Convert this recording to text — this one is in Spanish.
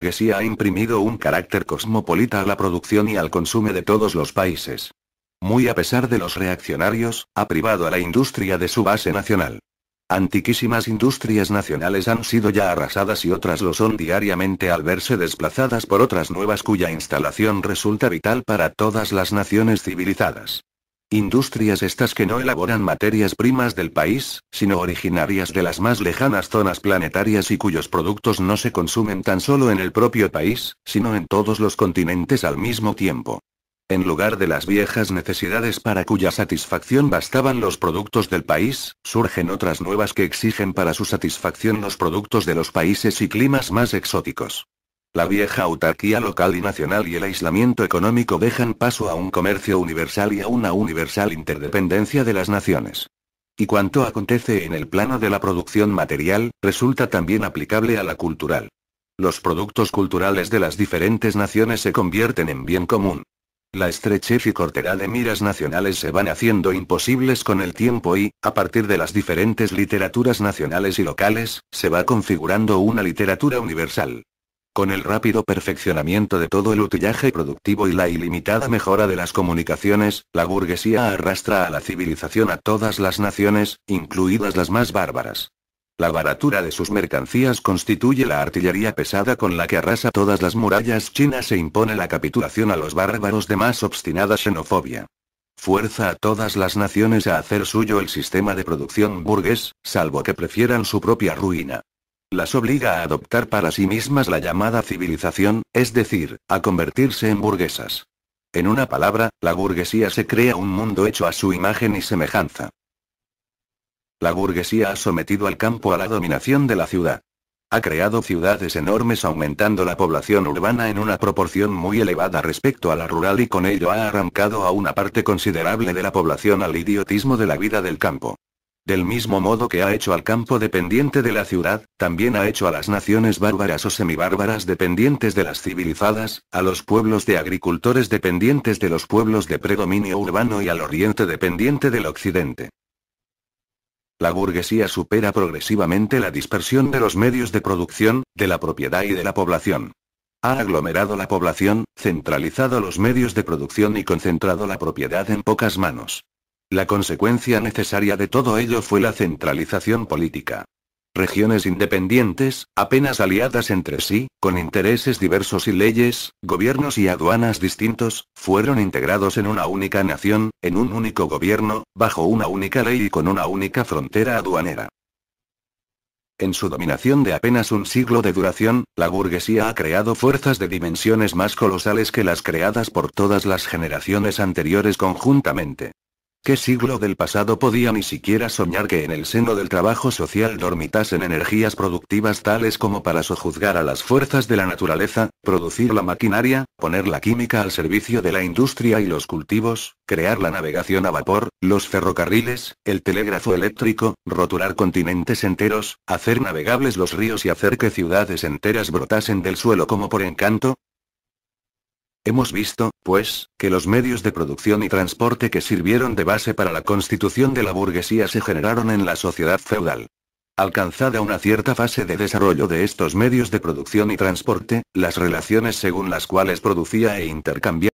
que sí ha imprimido un carácter cosmopolita a la producción y al consumo de todos los países. Muy a pesar de los reaccionarios, ha privado a la industria de su base nacional. Antiquísimas industrias nacionales han sido ya arrasadas y otras lo son diariamente al verse desplazadas por otras nuevas cuya instalación resulta vital para todas las naciones civilizadas. Industrias estas que no elaboran materias primas del país, sino originarias de las más lejanas zonas planetarias y cuyos productos no se consumen tan solo en el propio país, sino en todos los continentes al mismo tiempo. En lugar de las viejas necesidades para cuya satisfacción bastaban los productos del país, surgen otras nuevas que exigen para su satisfacción los productos de los países y climas más exóticos. La vieja autarquía local y nacional y el aislamiento económico dejan paso a un comercio universal y a una universal interdependencia de las naciones. Y cuanto acontece en el plano de la producción material, resulta también aplicable a la cultural. Los productos culturales de las diferentes naciones se convierten en bien común. La estrechez y cortera de miras nacionales se van haciendo imposibles con el tiempo y, a partir de las diferentes literaturas nacionales y locales, se va configurando una literatura universal. Con el rápido perfeccionamiento de todo el utillaje productivo y la ilimitada mejora de las comunicaciones, la burguesía arrastra a la civilización a todas las naciones, incluidas las más bárbaras. La baratura de sus mercancías constituye la artillería pesada con la que arrasa todas las murallas chinas e impone la capitulación a los bárbaros de más obstinada xenofobia. Fuerza a todas las naciones a hacer suyo el sistema de producción burgués, salvo que prefieran su propia ruina las obliga a adoptar para sí mismas la llamada civilización, es decir, a convertirse en burguesas. En una palabra, la burguesía se crea un mundo hecho a su imagen y semejanza. La burguesía ha sometido al campo a la dominación de la ciudad. Ha creado ciudades enormes aumentando la población urbana en una proporción muy elevada respecto a la rural y con ello ha arrancado a una parte considerable de la población al idiotismo de la vida del campo. Del mismo modo que ha hecho al campo dependiente de la ciudad, también ha hecho a las naciones bárbaras o semibárbaras dependientes de las civilizadas, a los pueblos de agricultores dependientes de los pueblos de predominio urbano y al oriente dependiente del occidente. La burguesía supera progresivamente la dispersión de los medios de producción, de la propiedad y de la población. Ha aglomerado la población, centralizado los medios de producción y concentrado la propiedad en pocas manos. La consecuencia necesaria de todo ello fue la centralización política. Regiones independientes, apenas aliadas entre sí, con intereses diversos y leyes, gobiernos y aduanas distintos, fueron integrados en una única nación, en un único gobierno, bajo una única ley y con una única frontera aduanera. En su dominación de apenas un siglo de duración, la burguesía ha creado fuerzas de dimensiones más colosales que las creadas por todas las generaciones anteriores conjuntamente. ¿Qué siglo del pasado podía ni siquiera soñar que en el seno del trabajo social dormitasen energías productivas tales como para sojuzgar a las fuerzas de la naturaleza, producir la maquinaria, poner la química al servicio de la industria y los cultivos, crear la navegación a vapor, los ferrocarriles, el telégrafo eléctrico, roturar continentes enteros, hacer navegables los ríos y hacer que ciudades enteras brotasen del suelo como por encanto? Hemos visto, pues, que los medios de producción y transporte que sirvieron de base para la constitución de la burguesía se generaron en la sociedad feudal. Alcanzada una cierta fase de desarrollo de estos medios de producción y transporte, las relaciones según las cuales producía e intercambiaba